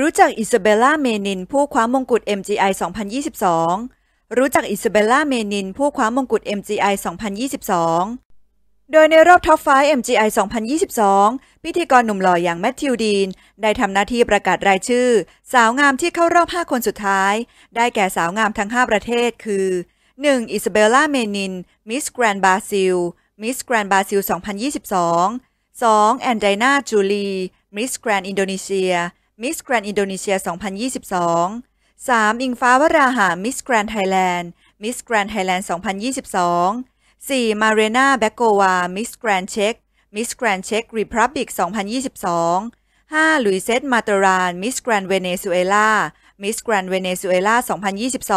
รู้จักอิซาเบล่าเมนิน ผู้คว้ามงกุฎ MGI 2022 รู้จักอิซาเบล่าเมนินผู้คว้ามงกุฎ MGI 2022 โดยในรอบท็อปไฟ MGI 2022 พิธีกรหนุ่มหล่ออย่างแมทธิวดีนได้ทำหน้าที่ประกาศรายชื่อ สาวงามที่เข้ารอบ 5 คนสุดท้าย ได้แก่สาวงามทั้ง 5 ประเทศ คือ 1. อิซาเบลล่าเมนิน มิสแกรนบราซิล มิสแกรนบราซิล2022 2. แอนไดนาจูลีมิสแกรนอินโดนีเซียมิสแกรนด์อินโดนีเซีย 2022 3. อิงฟ้าวราหามิสแกรนด์ไทยแลนด์มิสแกรนด์ไทยแลนด์2022 4. มาเรนาแบกโกวามิสแกรนเช็กมิสแกรนเช็กรีพับบิก2022 5. ลุยเซตมาตรานมิสแกรนเวเนซุเอลามิสแกรนเวเนซุเอลา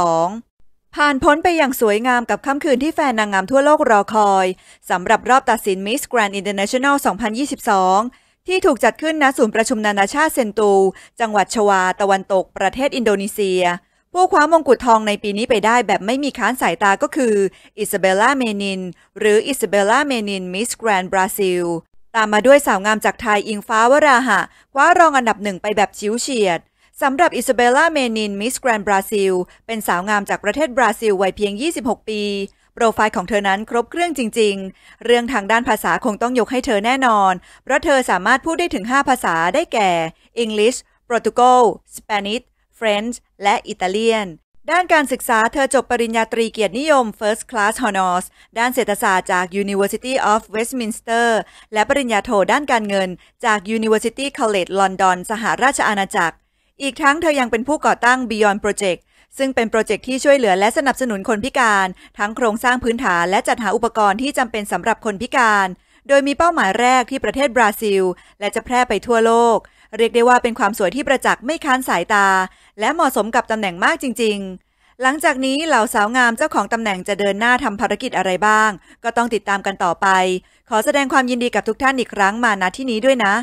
2022 ผ่านพ้นไปอย่างสวยงามกับค่ำคืนที่แฟนนางงามทั่วโลกรอคอยสำหรับรอบตัดสินมิสแกรนอินเตอร์เนชั่นแนล2022ที่ถูกจัดขึ้นณศูนย์ประชุมนานาชาติเซนตู จังหวัดชวา ตะวันตกประเทศอินโดนีเซีย ผู้คว้ามงกุฎทองในปีนี้ไปได้แบบไม่มีค้านสายตาก็คืออิซาเบลลาเมนินหรืออิซาเบลลาเมนินมิสแกรนด์บราซิลตามมาด้วยสาวงามจากไทยอิงฟ้าวราหะ คว้ารองอันดับหนึ่งไปแบบชิวเฉียดสำหรับอิซาเบลลาเมนินมิสแกรนด์บราซิลเป็นสาวงามจากประเทศบราซิลวัยเพียง 26 ปีโปรไฟล์ของเธอนั้นครบเครื่องจริง ๆ เรื่องทางด้านภาษาคงต้องยกให้เธอแน่นอน เพราะเธอสามารถพูดได้ถึง 5 ภาษาได้แก่อังกฤษโปรตุเกสสเปนิสเฟรนช์และอิตาเลียนด้านการศึกษาเธอจบปริญญาตรีเกียรตินิยม First Class Honors ด้านเศรษฐศาสตร์จาก University of Westminster และปริญญาโทด้านการเงิน จาก University College London สหราชอาณาจักร อีกทั้งเธอยังเป็นผู้ก่อตั้ง Beyond Project ซึ่งเป็นโปรเจกต์ที่ช่วยเหลือและสนับสนุนคนพิการ ทั้งโครงสร้างพื้นฐานและจัดหาอุปกรณ์ที่จำเป็นสำหรับคนพิการ โดยมีเป้าหมายแรกที่ประเทศบราซิล และจะแพร่ไปทั่วโลก เรียกได้ว่าเป็นความสวยที่ประจักษ์ไม่ค้านสายตา และเหมาะสมกับตำแหน่งมากจริง ๆ หลังจากนี้เหล่าสาวงามเจ้าของตำแหน่งจะเดินหน้าทำภารกิจอะไรบ้าง ก็ต้องติดตามกันต่อไป ขอแสดงความยินดีกับทุกท่านอีกครั้งมาณที่นี้ด้วยนะ